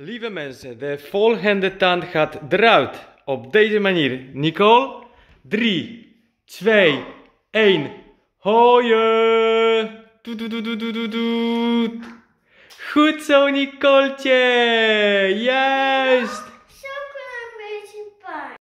Lieve mensen, de volgende tand gaat eruit. Op deze manier. Nicole, 3, 2, 1. Hoje. Doe doe doe doe doe doe. Goed zo, Nicoletje! Ja!